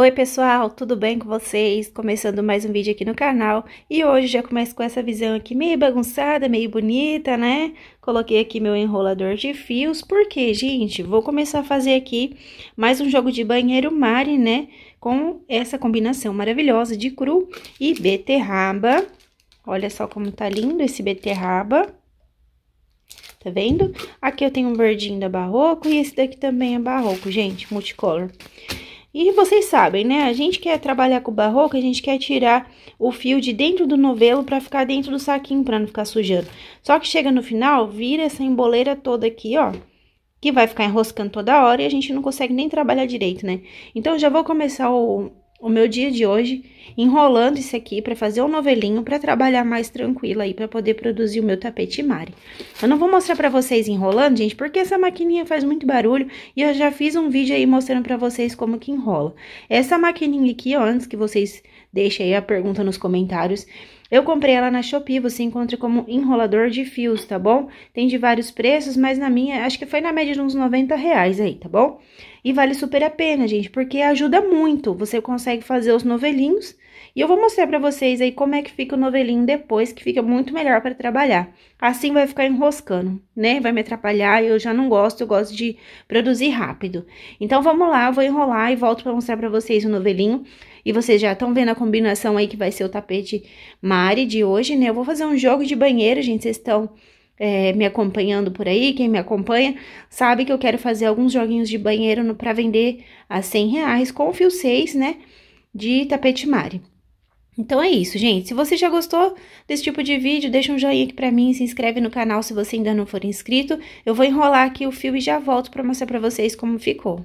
Oi pessoal, tudo bem com vocês? Começando mais um vídeo aqui no canal e hoje já começo com essa visão aqui meio bagunçada, meio bonita, né? Coloquei aqui meu enrolador de fios, porque, gente, vou começar a fazer aqui mais um jogo de banheiro mare, né? Com essa combinação maravilhosa de cru e beterraba. Olha só como tá lindo esse beterraba. Tá vendo? Aqui eu tenho um verdinho da Barroco e esse daqui também é Barroco, gente, multicolor. E vocês sabem, né? A gente quer trabalhar com barroco, a gente quer tirar o fio de dentro do novelo para ficar dentro do saquinho, para não ficar sujando. Só que chega no final, vira essa emboleira toda aqui, ó, que vai ficar enroscando toda hora e a gente não consegue nem trabalhar direito, né? Então, já vou começar o, o meu dia de hoje enrolando isso aqui para fazer um novelinho para trabalhar mais tranquila aí para poder produzir o meu tapete mare. Eu não vou mostrar para vocês enrolando, gente, porque essa maquininha faz muito barulho e eu já fiz um vídeo aí mostrando para vocês como que enrola. Essa maquininha aqui, ó, antes que vocês Deixa aí a pergunta nos comentários. Eu comprei ela na Shopee, você encontra como enrolador de fios, tá bom? Tem de vários preços, mas na minha, acho que foi na média de uns 90 reais aí, tá bom? E vale super a pena, gente, porque ajuda muito. Você consegue fazer os novelinhos e eu vou mostrar pra vocês aí como é que fica o novelinho depois, que fica muito melhor pra trabalhar. Assim vai ficar enroscando, né? Vai me atrapalhar, eu já não gosto, eu gosto de produzir rápido. Então, vamos lá, eu vou enrolar e volto pra mostrar pra vocês o novelinho. E vocês já estão vendo a combinação aí que vai ser o tapete Mari de hoje, né? Eu vou fazer um jogo de banheiro, gente, vocês estão... É, me acompanhando por aí, quem me acompanha, sabe que eu quero fazer alguns joguinhos de banheiro para vender a 100 reais com o fio 6, né, de tapete mari. Então é isso, gente. Se você já gostou desse tipo de vídeo, deixa um joinha aqui pra mim, se inscreve no canal se você ainda não for inscrito. Eu vou enrolar aqui o fio e já volto pra mostrar pra vocês como ficou.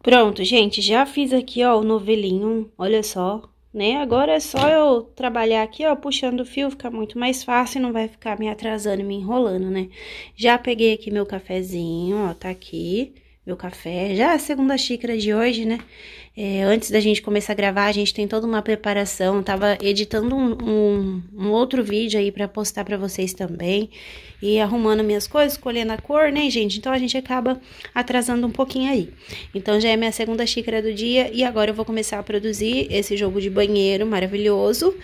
Pronto, gente, já fiz aqui, ó, o novelinho, olha só, né? Agora é só eu trabalhar aqui, ó, puxando o fio, fica muito mais fácil, não vai ficar me atrasando e me enrolando, né? Já peguei aqui meu cafezinho, ó, tá aqui meu café. Já a segunda xícara de hoje, né? É, antes da gente começar a gravar, a gente tem toda uma preparação. Tava editando um, um, um outro vídeo aí para postar para vocês também. E arrumando minhas coisas, escolhendo a cor, né, gente? Então a gente acaba atrasando um pouquinho aí. Então já é minha segunda xícara do dia e agora eu vou começar a produzir esse jogo de banheiro maravilhoso.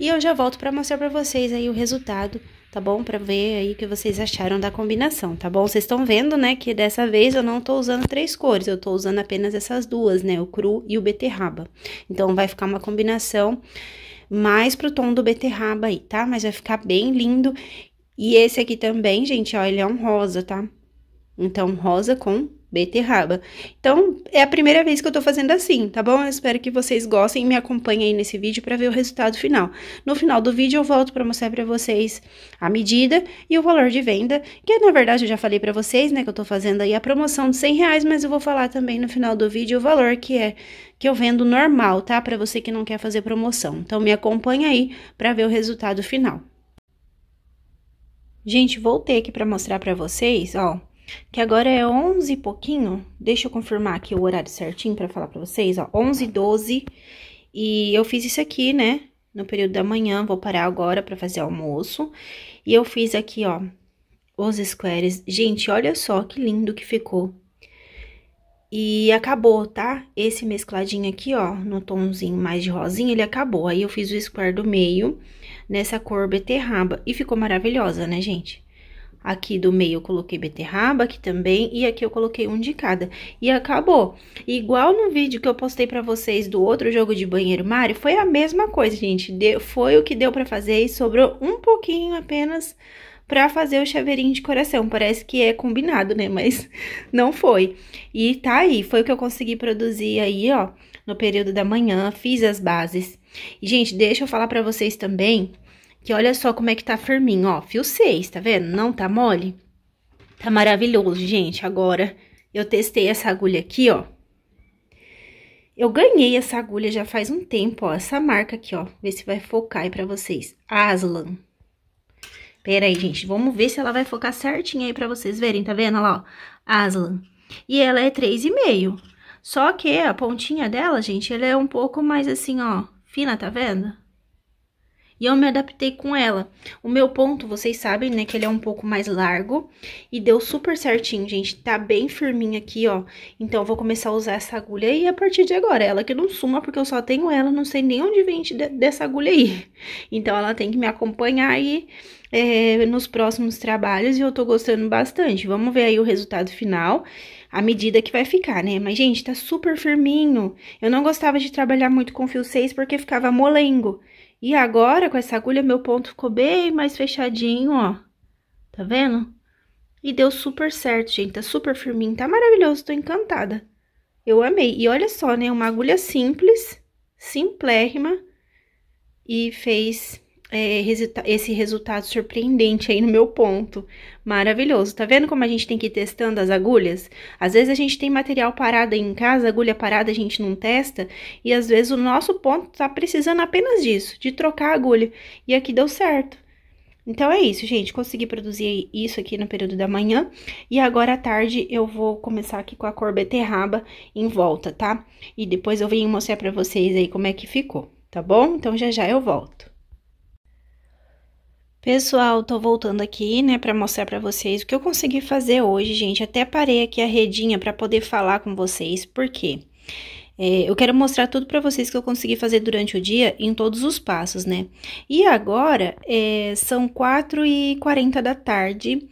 E eu já volto para mostrar para vocês aí o resultado tá bom? Pra ver aí o que vocês acharam da combinação, tá bom? Vocês estão vendo, né, que dessa vez eu não tô usando três cores, eu tô usando apenas essas duas, né, o cru e o beterraba. Então, vai ficar uma combinação mais pro tom do beterraba aí, tá? Mas vai ficar bem lindo. E esse aqui também, gente, ó, ele é um rosa, tá? Então, rosa com beterraba. Então, é a primeira vez que eu tô fazendo assim, tá bom? Eu espero que vocês gostem e me acompanhem aí nesse vídeo para ver o resultado final. No final do vídeo eu volto para mostrar para vocês a medida e o valor de venda, que na verdade eu já falei para vocês, né, que eu tô fazendo aí a promoção de 100 reais, mas eu vou falar também no final do vídeo o valor que é que eu vendo normal, tá? Para você que não quer fazer promoção. Então, me acompanha aí para ver o resultado final. Gente, voltei aqui para mostrar para vocês, ó que agora é 11 e pouquinho. Deixa eu confirmar aqui o horário certinho para falar para vocês, ó, 11 e 12. E eu fiz isso aqui, né, no período da manhã, vou parar agora para fazer almoço. E eu fiz aqui, ó, os squares. Gente, olha só que lindo que ficou. E acabou, tá? Esse mescladinho aqui, ó, no tomzinho mais de rosinha, ele acabou. Aí eu fiz o square do meio nessa cor beterraba e ficou maravilhosa, né, gente? Aqui do meio eu coloquei beterraba aqui também e aqui eu coloquei um de cada. E acabou. Igual no vídeo que eu postei pra vocês do outro jogo de banheiro Mario, foi a mesma coisa, gente. De foi o que deu pra fazer e sobrou um pouquinho apenas para fazer o chaveirinho de coração. Parece que é combinado, né? Mas não foi. E tá aí, foi o que eu consegui produzir aí, ó, no período da manhã, fiz as bases. E, gente, deixa eu falar para vocês também que olha só como é que tá firminho, ó. Fio 6, tá vendo? Não tá mole? Tá maravilhoso, gente. Agora, eu testei essa agulha aqui, ó. Eu ganhei essa agulha já faz um tempo, ó. Essa marca aqui, ó. Vê se vai focar aí pra vocês. Aslan. Pera aí, gente. Vamos ver se ela vai focar certinho aí pra vocês verem. Tá vendo? Olha lá, ó. Aslan. E ela é 3,5. Só que a pontinha dela, gente, ela é um pouco mais assim, ó. Fina, tá vendo? e eu me adaptei com ela. O meu ponto, vocês sabem, né, que ele é um pouco mais largo e deu super certinho, gente. Tá bem firminho aqui, ó. Então, eu vou começar a usar essa agulha aí a partir de agora. Ela que não suma, porque eu só tenho ela, não sei nem onde vem dessa agulha aí. Então, ela tem que me acompanhar aí é, nos próximos trabalhos e eu tô gostando bastante. Vamos ver aí o resultado final, a medida que vai ficar, né? Mas, gente, tá super firminho. Eu não gostava de trabalhar muito com fio 6 porque ficava molengo. E agora, com essa agulha, meu ponto ficou bem mais fechadinho, ó. Tá vendo? E deu super certo, gente. Tá super firminho, tá maravilhoso, tô encantada. Eu amei. E olha só, né? Uma agulha simples, simplérrima. E fez é, esse resultado surpreendente aí no meu ponto. Maravilhoso. Tá vendo como a gente tem que ir testando as agulhas? Às vezes a gente tem material parado aí em casa, agulha parada a gente não testa, e às vezes o nosso ponto tá precisando apenas disso, de trocar a agulha. E aqui deu certo. Então é isso, gente. Consegui produzir isso aqui no período da manhã. E agora à tarde eu vou começar aqui com a cor beterraba em volta, tá? E depois eu venho mostrar pra vocês aí como é que ficou, tá bom? Então já já eu volto. Pessoal, tô voltando aqui, né, pra mostrar pra vocês o que eu consegui fazer hoje, gente. Até parei aqui a redinha pra poder falar com vocês, por quê? É, eu quero mostrar tudo para vocês que eu consegui fazer durante o dia em todos os passos, né? E agora é, são 4 e 40 da tarde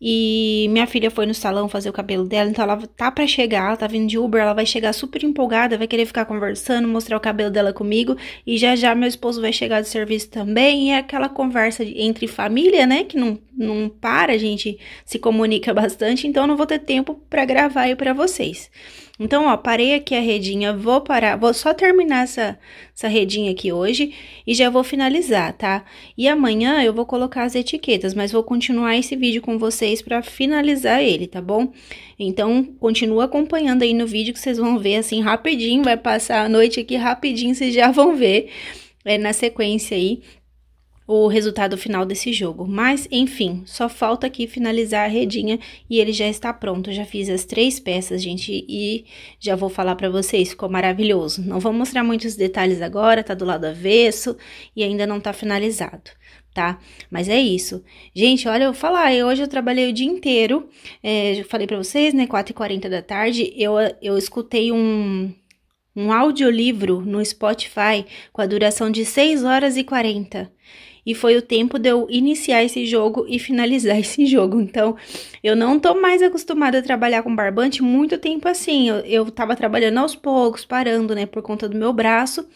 e minha filha foi no salão fazer o cabelo dela, então ela tá para chegar, ela tá vindo de Uber, ela vai chegar super empolgada, vai querer ficar conversando, mostrar o cabelo dela comigo, e já já meu esposo vai chegar do serviço também, e é aquela conversa entre família, né, que não, não para, a gente se comunica bastante, então eu não vou ter tempo para gravar aí para vocês. Então, ó, parei aqui a redinha, vou parar, vou só terminar essa, essa redinha aqui hoje e já vou finalizar, tá? E amanhã eu vou colocar as etiquetas, mas vou continuar esse vídeo com vocês pra finalizar ele, tá bom? Então, continua acompanhando aí no vídeo que vocês vão ver assim rapidinho, vai passar a noite aqui rapidinho, vocês já vão ver é, na sequência aí o resultado final desse jogo. Mas, enfim, só falta aqui finalizar a redinha e ele já está pronto. Eu já fiz as três peças, gente, e já vou falar para vocês, ficou maravilhoso. Não vou mostrar muitos detalhes agora, tá do lado avesso e ainda não tá finalizado. Tá? Mas é isso. Gente, olha, eu vou falar, eu, hoje eu trabalhei o dia inteiro, é, falei para vocês, né, 4h40 da tarde, eu, eu escutei um, um audiolivro no Spotify com a duração de 6 horas e 40 e foi o tempo de eu iniciar esse jogo e finalizar esse jogo. Então, eu não tô mais acostumada a trabalhar com barbante muito tempo assim. Eu, eu tava trabalhando aos poucos, parando, né, por conta do meu braço.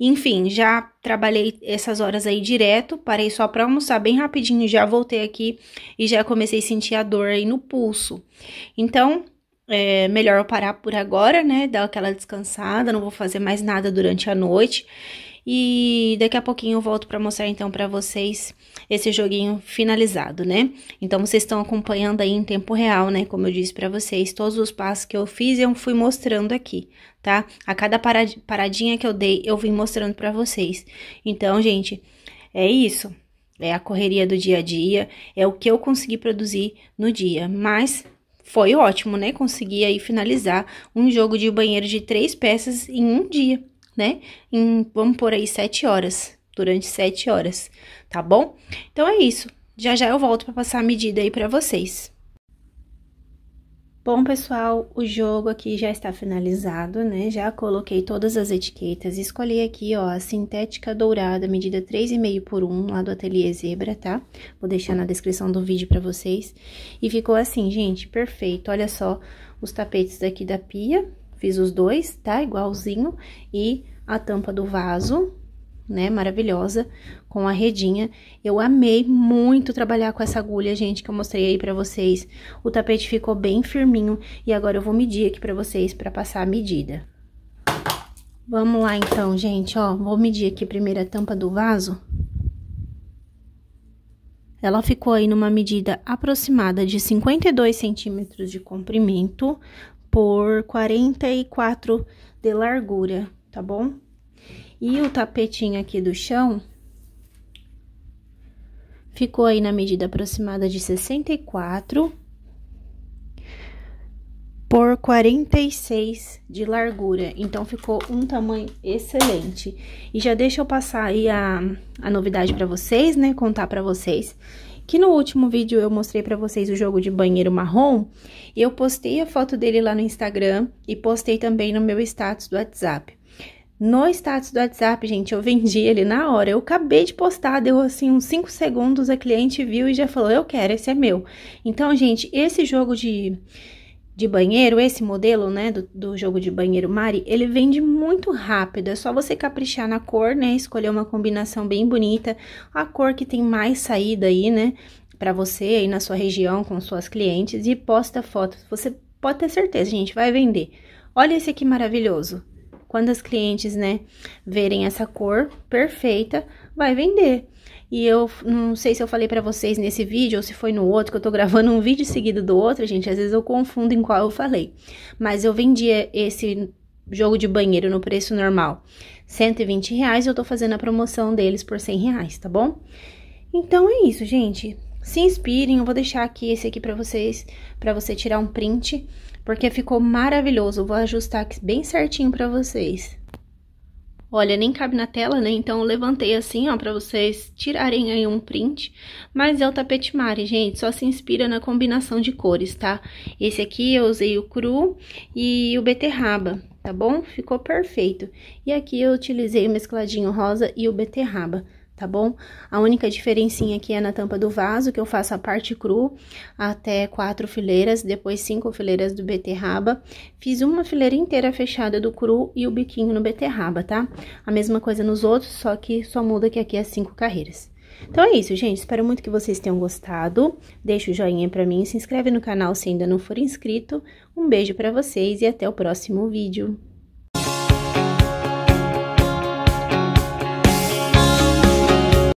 Enfim, já trabalhei essas horas aí direto, parei só pra almoçar bem rapidinho, já voltei aqui e já comecei a sentir a dor aí no pulso. Então, é melhor eu parar por agora, né? Dar aquela descansada, não vou fazer mais nada durante a noite. E daqui a pouquinho eu volto para mostrar então para vocês esse joguinho finalizado, né? Então vocês estão acompanhando aí em tempo real, né? Como eu disse para vocês, todos os passos que eu fiz eu fui mostrando aqui, tá? A cada paradinha que eu dei, eu vim mostrando para vocês. Então, gente, é isso. É a correria do dia a dia, é o que eu consegui produzir no dia, mas foi ótimo, né? Consegui aí finalizar um jogo de banheiro de três peças em um dia né? Em, vamos por aí sete horas, durante sete horas, tá bom? Então é isso. Já já eu volto para passar a medida aí para vocês. Bom, pessoal, o jogo aqui já está finalizado, né? Já coloquei todas as etiquetas, escolhi aqui, ó, a sintética dourada, medida 3,5 por 1, lá do Ateliê Zebra, tá? Vou deixar na descrição do vídeo para vocês. E ficou assim, gente, perfeito. Olha só os tapetes aqui da pia, Fiz os dois, tá? Igualzinho. E a tampa do vaso, né, maravilhosa, com a redinha. Eu amei muito trabalhar com essa agulha, gente, que eu mostrei aí pra vocês. O tapete ficou bem firminho e agora eu vou medir aqui pra vocês pra passar a medida. Vamos lá, então, gente, ó, vou medir aqui primeiro a tampa do vaso. Ela ficou aí numa medida aproximada de 52 centímetros de comprimento por 44 de largura, tá bom? E o tapetinho aqui do chão ficou aí na medida aproximada de 64 por 46 de largura. Então, ficou um tamanho excelente. E já deixa eu passar aí a, a novidade para vocês, né? Contar para vocês que no último vídeo eu mostrei para vocês o jogo de banheiro marrom, eu postei a foto dele lá no Instagram e postei também no meu status do WhatsApp. No status do WhatsApp, gente, eu vendi ele na hora. Eu acabei de postar, deu assim uns 5 segundos, a cliente viu e já falou: Eu quero, esse é meu. Então, gente, esse jogo de de banheiro, esse modelo, né, do, do, jogo de banheiro Mari, ele vende muito rápido. É só você caprichar na cor, né, escolher uma combinação bem bonita, a cor que tem mais saída aí, né, para você aí na sua região com suas clientes e posta fotos. Você pode ter certeza, gente, vai vender. Olha esse aqui maravilhoso. Quando as clientes, né, verem essa cor perfeita, vai vender. E eu não sei se eu falei para vocês nesse vídeo ou se foi no outro, que eu tô gravando um vídeo seguido do outro, gente. Às vezes eu confundo em qual eu falei. Mas eu vendia esse jogo de banheiro no preço normal 120 reais. Eu tô fazendo a promoção deles por 100 reais, tá bom? Então é isso, gente. Se inspirem, eu vou deixar aqui esse aqui para vocês, para você tirar um print, porque ficou maravilhoso. Eu vou ajustar aqui bem certinho para vocês. Olha, nem cabe na tela, né? Então eu levantei assim, ó, para vocês tirarem aí um print. Mas é o tapete mare, gente, só se inspira na combinação de cores, tá? Esse aqui eu usei o cru e o beterraba, tá bom? Ficou perfeito. E aqui eu utilizei o mescladinho rosa e o beterraba tá bom? A única diferencinha aqui é na tampa do vaso, que eu faço a parte cru até quatro fileiras, depois cinco fileiras do beterraba. Fiz uma fileira inteira fechada do cru e o biquinho no beterraba, tá? A mesma coisa nos outros, só que só muda que aqui é cinco carreiras. Então é isso, gente. Espero muito que vocês tenham gostado. Deixa o joinha pra mim, se inscreve no canal se ainda não for inscrito. Um beijo pra vocês e até o próximo vídeo.